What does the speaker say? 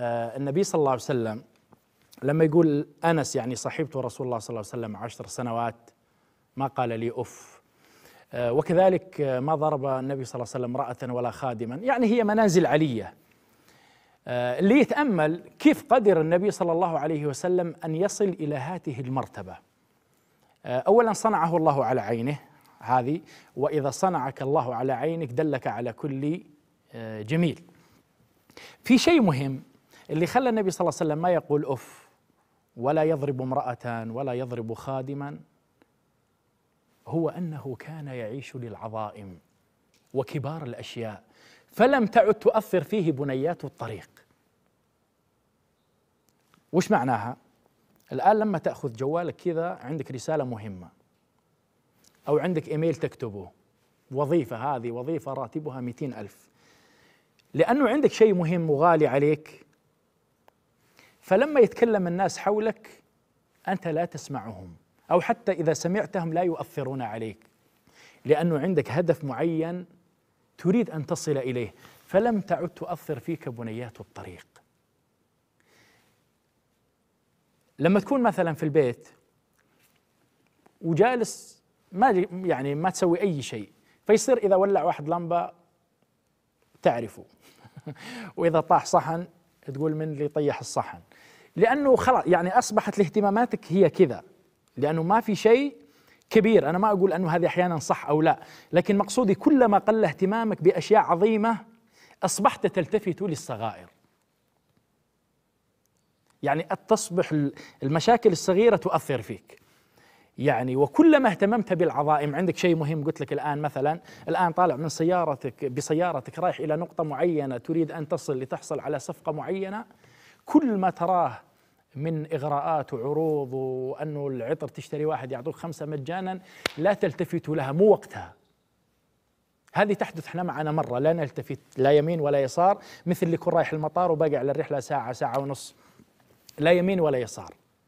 آه، النبي صلى الله عليه وسلم لما يقول أنس يعني صحبت رسول الله صلى الله عليه وسلم عشر سنوات ما قال لي أف آه، وكذلك ما ضرب النبي صلى الله عليه وسلم امرأة ولا خادما يعني هي منازل علية آه، اللي يتأمل كيف قدر النبي صلى الله عليه وسلم أن يصل إلى هذه المرتبة أولا صنعه الله على عينه هذه وإذا صنعك الله على عينك دلك على كل جميل في شيء مهم اللي خلى النبي صلى الله عليه وسلم ما يقول اف ولا يضرب امراه ولا يضرب خادما هو انه كان يعيش للعظائم وكبار الاشياء فلم تعد تؤثر فيه بنيات الطريق وش معناها الان لما تاخذ جوالك كذا عندك رساله مهمه او عندك ايميل تكتبه وظيفه هذه وظيفه راتبها 200 الف لانه عندك شيء مهم وغالي عليك فلما يتكلم الناس حولك انت لا تسمعهم او حتى اذا سمعتهم لا يؤثرون عليك لانه عندك هدف معين تريد ان تصل اليه فلم تعد تؤثر فيك بنيات الطريق لما تكون مثلا في البيت وجالس ما يعني ما تسوي اي شيء فيصير اذا ولع واحد لمبه تعرفه واذا طاح صحن تقول من اللي طيح الصحن لانه خلاص يعني اصبحت اهتماماتك هي كذا لانه ما في شيء كبير انا ما اقول انه هذه احيانا صح او لا لكن مقصودي كلما قل اهتمامك باشياء عظيمه اصبحت تلتفت للصغائر يعني تصبح المشاكل الصغيره تؤثر فيك يعني وكلما اهتممت بالعظائم عندك شيء مهم قلت لك الآن مثلا الآن طالع من سيارتك بسيارتك رايح إلى نقطة معينة تريد أن تصل لتحصل على صفقة معينة كل ما تراه من إغراءات وعروض وأنه العطر تشتري واحد يعطوك خمسة مجانا لا تلتفت لها مو وقتها هذه تحدث احنا معنا مرة لا نلتفت لا يمين ولا يسار مثل اللي يكون رايح المطار وباقي على الرحلة ساعة ساعة ونص لا يمين ولا يسار